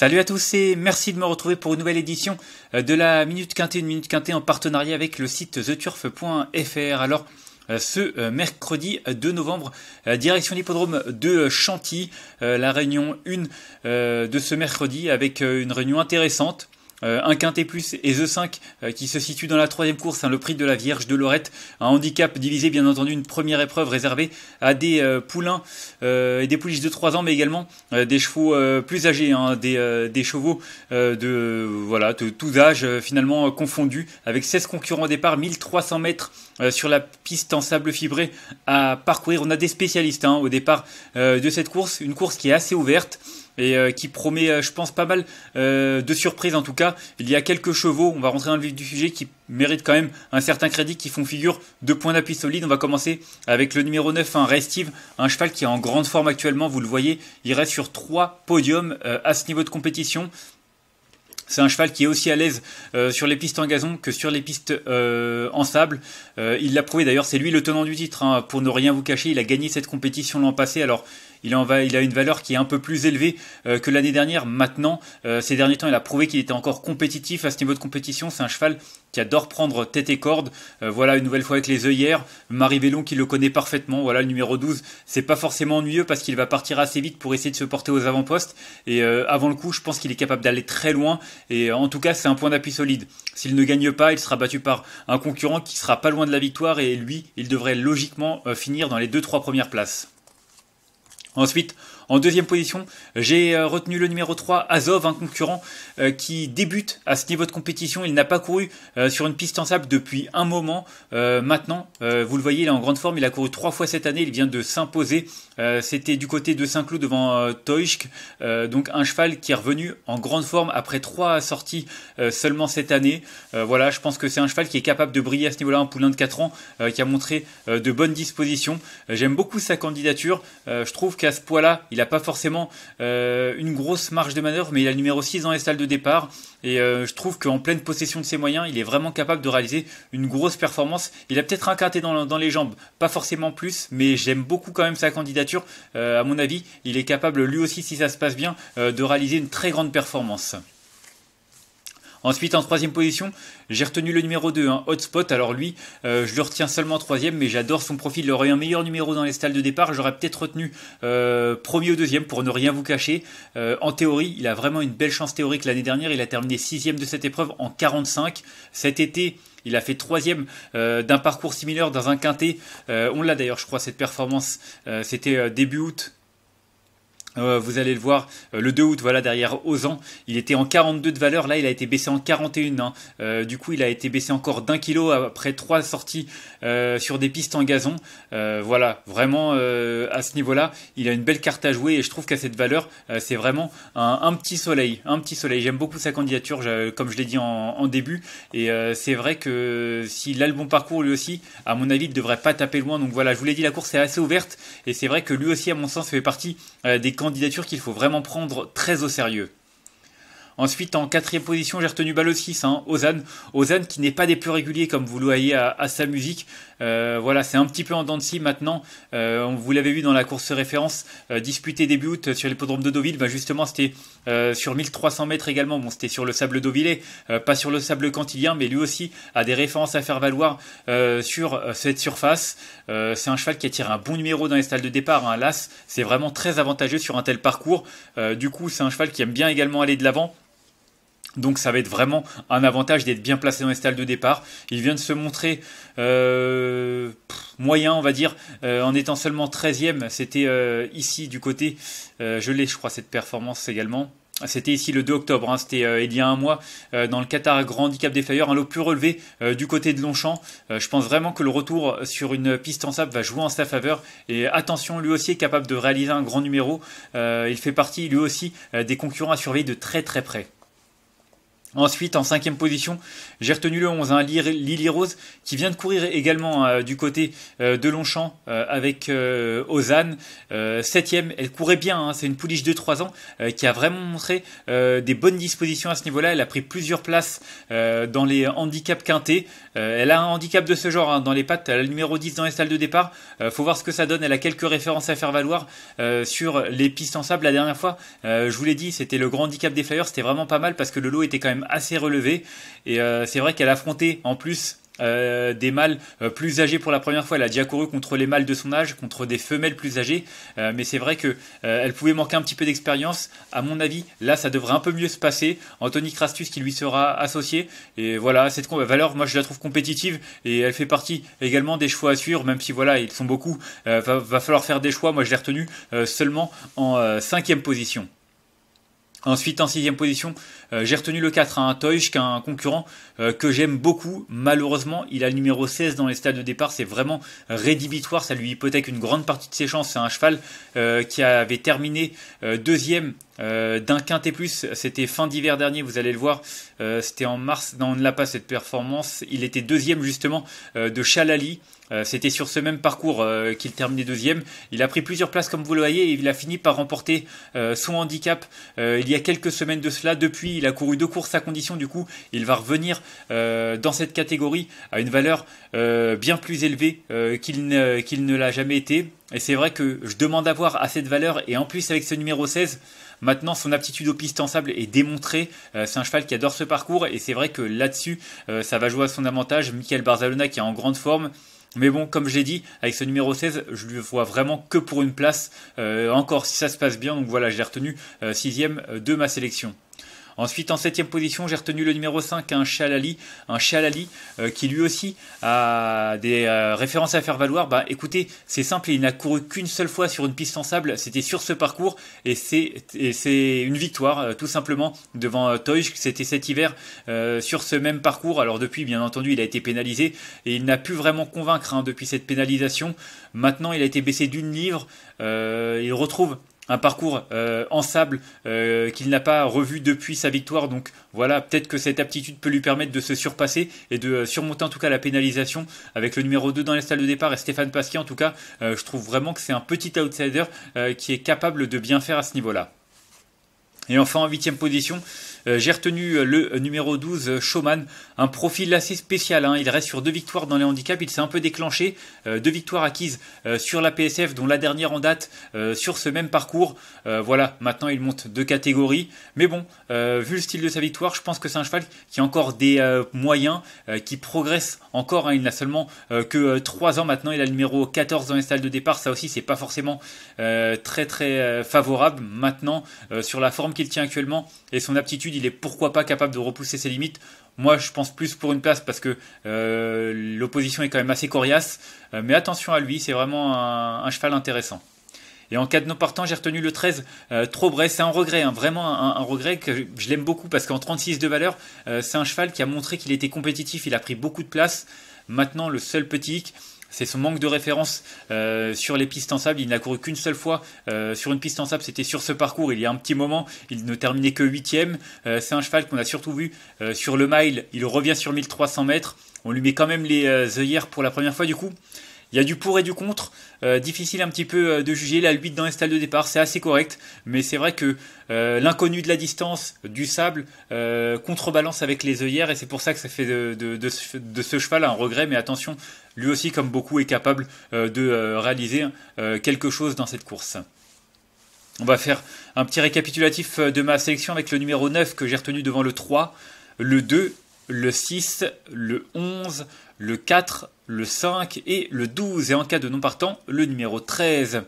Salut à tous et merci de me retrouver pour une nouvelle édition euh, de la Minute Quintée, une Minute Quintée en partenariat avec le site theturf.fr. Alors, euh, ce euh, mercredi 2 novembre, direction l'hippodrome de Chantilly, la réunion 1 de ce mercredi avec une réunion intéressante euh, un quintet plus et The 5 euh, qui se situe dans la troisième course, hein, le prix de la Vierge de Lorette, un handicap divisé bien entendu, une première épreuve réservée à des euh, poulains et des pouliches de 3 ans, mais également des chevaux plus âgés, hein, des, des, chevaux de voilà de tous âges finalement confondus, avec 16 concurrents au départ, 1300 mètres sur la piste en sable fibré à parcourir. On a des spécialistes hein, au départ de cette course, une course qui est assez ouverte et euh, qui promet, euh, je pense, pas mal euh, de surprises en tout cas. Il y a quelques chevaux, on va rentrer dans le vif du sujet, qui méritent quand même un certain crédit, qui font figure de points d'appui solide. On va commencer avec le numéro 9, un Restive, un cheval qui est en grande forme actuellement, vous le voyez, il reste sur trois podiums à ce niveau de compétition. C'est un cheval qui est aussi à l'aise sur les pistes en gazon que sur les pistes en sable. il l'a prouvé d'ailleurs, c'est lui le tenant du titre. Hein, pour ne rien vous cacher, il a gagné cette compétition l'an passé. Alors il, a une valeur qui est un peu plus élevée euh, que l'année dernière. Maintenant, euh, ces derniers temps, il a prouvé qu'il était encore compétitif à ce niveau de compétition. C'est un cheval qui adore prendre tête et corde. Euh, voilà, une nouvelle fois avec les œillères. Marie Vélon qui le connaît parfaitement. Voilà, le numéro 12, c'est pas forcément ennuyeux parce qu'il va partir assez vite pour essayer de se porter aux avant-postes. Et avant le coup, je pense qu'il est capable d'aller très loin. Et en tout cas, c'est un point d'appui solide. S'il ne gagne pas, il sera battu par un concurrent qui sera pas loin de la victoire. Et lui, il devrait logiquement finir dans les 2-3 premières places. Ensuite, en deuxième position, j'ai euh, retenu le numéro 3, Azov, un concurrent euh, qui débute à ce niveau de compétition. Il n'a pas couru euh, sur une piste en sable depuis un moment. maintenant, vous le voyez, il est en grande forme. Il a couru trois fois cette année. Il vient de s'imposer. C'était du côté de Saint-Cloud devant Toishk. donc un cheval qui est revenu en grande forme après trois sorties seulement cette année. voilà, je pense que c'est un cheval qui est capable de briller à ce niveau-là. Un poulain de 4 ans qui a montré de bonnes dispositions. J'aime beaucoup sa candidature. je trouve qu'à ce poids-là, il il n'a pas forcément euh, une grosse marge de manœuvre, mais il a le numéro 6 dans les salles de départ. Et euh, je trouve qu'en pleine possession de ses moyens, il est vraiment capable de réaliser une grosse performance. Il a peut-être un quarté dans, les jambes, pas forcément plus, mais j'aime beaucoup quand même sa candidature. Euh, à mon avis, il est capable lui aussi, si ça se passe bien, de réaliser une très grande performance. Ensuite, en troisième position, j'ai retenu le numéro 2, hein, Hotspot. Alors lui, euh, je le retiens seulement troisième, mais j'adore son profil. Il aurait eu un meilleur numéro dans les stalles de départ. J'aurais peut-être retenu euh, premier ou deuxième pour ne rien vous cacher. Euh, en théorie, il a vraiment une belle chance théorique. L'année dernière, il a terminé sixième de cette épreuve en 45. Cet été, il a fait troisième d'un parcours similaire dans un quintet. on l'a d'ailleurs, je crois, cette performance. C'était début août euh, vous allez le voir, euh, le 2 août, voilà, derrière Ozan, il était en 42 de valeur, là il a été baissé en 41. Hein. Euh, du coup, il a été baissé encore d'un kilo après trois sorties sur des pistes en gazon. voilà, vraiment, à ce niveau-là, il a une belle carte à jouer et je trouve qu'à cette valeur, c'est vraiment un, petit soleil. Un petit soleil. J'aime beaucoup sa candidature, comme je l'ai dit en, début. Et c'est vrai que s'il a le bon parcours lui aussi, à mon avis, il ne devrait pas taper loin. Donc voilà, je vous l'ai dit, la course est assez ouverte et c'est vrai que lui aussi, à mon sens, fait partie des candidature qu'il faut vraiment prendre très au sérieux. Ensuite, en quatrième position, j'ai retenu Ballot 6, hein, Ozan. Ozan qui n'est pas des plus réguliers comme vous le voyez à, sa musique. Euh, voilà, c'est un petit peu en dents de scie maintenant. Euh, vous l'avez vu dans la course référence euh, disputée début août sur l'hippodrome de Deauville. Bah, justement, c'était euh, sur 1300 mètres également. Bon, c'était sur le sable Deauvillé, pas sur le sable cantilien, mais lui aussi a des références à faire valoir sur cette surface. c'est un cheval qui attire un bon numéro dans les stalles de départ. Hein. l'as, c'est vraiment très avantageux sur un tel parcours. du coup, c'est un cheval qui aime bien également aller de l'avant. Donc ça va être vraiment un avantage d'être bien placé dans les stalles de départ. Il vient de se montrer euh, moyen, on va dire, euh, en étant seulement 13e. C'était euh, ici du côté, je l'ai je crois cette performance également. C'était ici le 2 octobre, hein. c'était il y a un mois, dans le Qatar Grand Handicap des Fayeurs. un lot plus relevé du côté de Longchamp. je pense vraiment que le retour sur une piste en sable va jouer en sa faveur. Et attention, lui aussi est capable de réaliser un grand numéro. il fait partie, lui aussi, des concurrents à surveiller de très très près. Ensuite, en cinquième position, j'ai retenu le 11, hein, Lily Rose, qui vient de courir également euh, du côté euh, de Longchamp euh, avec Ozan. septième, elle courait bien, hein, c'est une pouliche de 3 ans qui a vraiment montré des bonnes dispositions à ce niveau-là. Elle a pris plusieurs places dans les handicaps quintés. elle a un handicap de ce genre hein, dans les pattes, elle a le numéro 10 dans les salles de départ. faut voir ce que ça donne, elle a quelques références à faire valoir sur les pistes en sable. La dernière fois, je vous l'ai dit, c'était le grand handicap des Flyers, c'était vraiment pas mal parce que le lot était quand même assez relevé. Et euh, c'est vrai qu'elle affronté en plus euh, des mâles euh, plus âgés pour la première fois. Elle a déjà couru contre les mâles de son âge, contre des femelles plus âgées. mais c'est vrai que elle pouvait manquer un petit peu d'expérience. À mon avis, là, ça devrait un peu mieux se passer. Anthony Crastus qui lui sera associé. Et voilà, cette valeur, moi, je la trouve compétitive et elle fait partie également des choix à suivre, même si voilà, ils sont beaucoup. Va, falloir faire des choix. Moi, je l'ai retenu seulement en cinquième position. Ensuite, en sixième position, euh, j'ai retenu le 4 à un a un concurrent euh, que j'aime beaucoup. Malheureusement, il a le numéro 16 dans les stades de départ. C'est vraiment rédhibitoire. Ça lui hypothèque une grande partie de ses chances. C'est un cheval euh, qui avait terminé deuxième d'un quintet plus. C'était fin d'hiver dernier, vous allez le voir. C'était en mars. Non, on ne l'a pas cette performance. Il était deuxième justement de Chalali. Euh, c'était sur ce même parcours euh, qu'il terminait deuxième. Il a pris plusieurs places comme vous le voyez et il a fini par remporter euh, son handicap il y a quelques semaines de cela. Depuis, il a couru deux courses à condition. Du coup, il va revenir dans cette catégorie à une valeur bien plus élevée qu'il ne, ne l'a jamais été. Et c'est vrai que je demande à voir à cette valeur, et en plus avec ce numéro 16, maintenant son aptitude aux pistes en sable est démontrée. c'est un cheval qui adore ce parcours, et c'est vrai que là-dessus, ça va jouer à son avantage. Michael Barzalona qui est en grande forme, mais bon, comme j'ai dit, avec ce numéro 16, je lui vois vraiment que pour une place, euh, encore si ça se passe bien. Donc voilà, j'ai retenu 6 euh, de ma sélection. Ensuite, en septième position, j'ai retenu le numéro 5, un Chalali, un Chalali euh, qui lui aussi a des euh, références à faire valoir. Bah, écoutez, c'est simple, il n'a couru qu'une seule fois sur une piste en sable, c'était sur ce parcours et c'est une victoire euh, tout simplement devant Toy, C'était cet hiver sur ce même parcours. Alors depuis, bien entendu, il a été pénalisé et il n'a pu vraiment convaincre hein, depuis cette pénalisation. Maintenant, il a été baissé d'une livre. il retrouve un parcours euh, en sable euh, qu'il n'a pas revu depuis sa victoire. Donc voilà, peut-être que cette aptitude peut lui permettre de se surpasser et de euh, surmonter en tout cas la pénalisation avec le numéro 2 dans les salles de départ et Stéphane Pasquier en tout cas. je trouve vraiment que c'est un petit outsider qui est capable de bien faire à ce niveau-là. Et enfin en huitième position, euh, j'ai retenu euh, le euh, numéro 12, Showman. un profil assez spécial. Hein. Il reste sur deux victoires dans les handicaps. Il s'est un peu déclenché. deux victoires acquises sur la PSF, dont la dernière en date sur ce même parcours. voilà, maintenant il monte deux catégories. Mais bon, vu le style de sa victoire, je pense que c'est un cheval qui a encore des moyens, qui progresse encore. Hein. Il n'a seulement que 3 ans maintenant. Il a le numéro 14 dans les salles de départ. Ça aussi, c'est pas forcément très très favorable. Maintenant, sur la forme qu'il tient actuellement et son aptitude, il est pourquoi pas capable de repousser ses limites. Moi, je pense plus pour une place parce que euh, l'opposition est quand même assez coriace. Euh, mais attention à lui, c'est vraiment un, cheval intéressant. Et en cas de non partant, j'ai retenu le 13, euh, trop bref, C'est un regret, hein. vraiment un, regret que je, l'aime beaucoup parce qu'en 36 de valeur, c'est un cheval qui a montré qu'il était compétitif, il a pris beaucoup de place. Maintenant, le seul petit c'est son manque de référence euh, sur les pistes en sable. Il n'a couru qu'une seule fois euh, sur une piste en sable, c'était sur ce parcours. Il y a un petit moment, il ne terminait que huitième. Euh, c'est un cheval qu'on a surtout vu euh, sur le mile. Il revient sur 1300 mètres. On lui met quand même les œillères pour la première fois. Du coup, il y a du pour et du contre. Euh, difficile un petit peu euh, de juger. La 8 dans les stalles de départ, c'est assez correct. Mais c'est vrai que euh, l'inconnu de la distance, du sable, contrebalance avec les œillères. Et c'est pour ça que ça fait de, ce, de, ce cheval un regret. Mais attention, lui aussi, comme beaucoup, est capable de réaliser quelque chose dans cette course. On va faire un petit récapitulatif de ma sélection avec le numéro 9 que j'ai retenu devant le 3, le 2 le 6, le 11, le 4, le 5 et le 12. Et en cas de non partant, le numéro 13.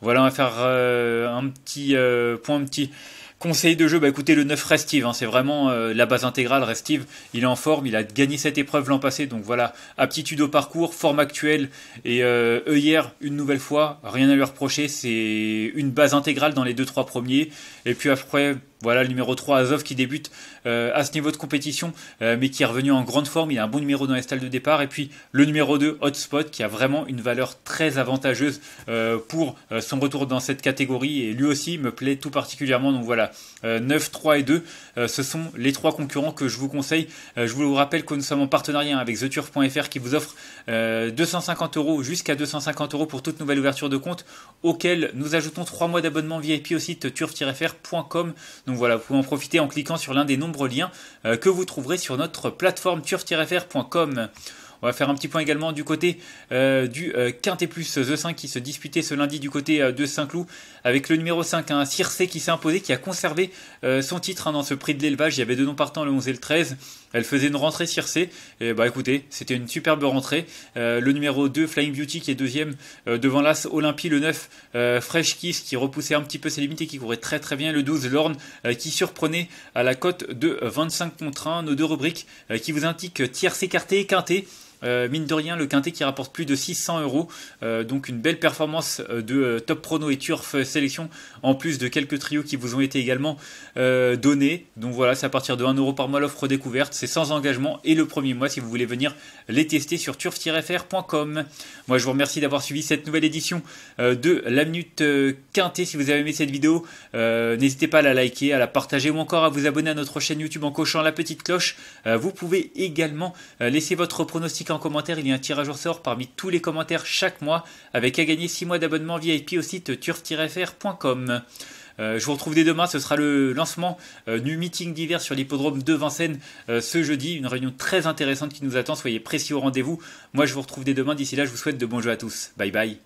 Voilà, on va faire euh, un petit euh, point, un petit conseil de jeu. Bah écoutez, le 9 Restive, hein. c'est vraiment euh, la base intégrale. Restive, il est en forme, il a gagné cette épreuve l'an passé. Donc voilà, aptitude au parcours, forme actuelle et hier une nouvelle fois. Rien à lui reprocher, c'est une base intégrale dans les 2-3 premiers. Et puis après voilà le numéro 3, Azov, qui débute euh, à ce niveau de compétition, euh, mais qui est revenu en grande forme. Il a un bon numéro dans les stalles de départ. Et puis le numéro 2, Hotspot, qui a vraiment une valeur très avantageuse euh, pour son retour dans cette catégorie. Et lui aussi me plaît tout particulièrement. Donc voilà, 9, 3 et 2, ce sont les trois concurrents que je vous conseille. je vous rappelle que nous sommes en partenariat avec TheTurf.fr qui vous offre 250 euros jusqu'à 250 euros pour toute nouvelle ouverture de compte, auquel nous ajoutons 3 mois d'abonnement VIP au site turf-fr.com voilà, vous pouvez en profiter en cliquant sur l'un des nombreux liens euh, que vous trouverez sur notre plateforme turf On va faire un petit point également du côté euh, du euh, Quintet Plus The 5 qui se disputait ce lundi du côté de Saint-Cloud avec le numéro 5, un hein, Circe qui s'est imposé, qui a conservé son titre hein, dans ce prix de l'élevage. Il y avait deux noms partants, le 11 et le 13. Elle faisait une rentrée circée. Et eh bah écoutez, c'était une superbe rentrée. Euh, le numéro 2, Flying Beauty, qui est deuxième euh, devant l'As Olympie, le 9, euh, Fresh Kiss, qui repoussait un petit peu ses limites et qui courait très très bien. Le 12, Lorne, qui surprenait à la cote de 25 contre 1. Nos deux rubriques qui vous indiquent tierce écartée et euh, mine de rien, le quintet qui rapporte plus de 600 euros. Euh, donc une belle performance euh, de Top Prono et Turf Sélection, en plus de quelques trios qui vous ont été également donnés. Donc voilà, c'est à partir de 1 euro par mois l'offre découverte. C'est sans engagement et le premier mois si vous voulez venir les tester sur turf-fr.com. Moi, je vous remercie d'avoir suivi cette nouvelle édition de la Minute Quintet. Si vous avez aimé cette vidéo, n'hésitez pas à la liker, à la partager ou encore à vous abonner à notre chaîne YouTube en cochant la petite cloche. vous pouvez également laisser votre pronostic en en commentaire, il y a un tirage au sort parmi tous les commentaires chaque mois, avec à gagner 6 mois d'abonnement VIP au site turf-fr.com. Euh, je vous retrouve dès demain, ce sera le lancement euh, du meeting d'hiver sur l'hippodrome de Vincennes euh, ce jeudi, une réunion très intéressante qui nous attend, soyez précis au rendez-vous. Moi je vous retrouve dès demain, d'ici là je vous souhaite de bons jeux à tous. Bye bye.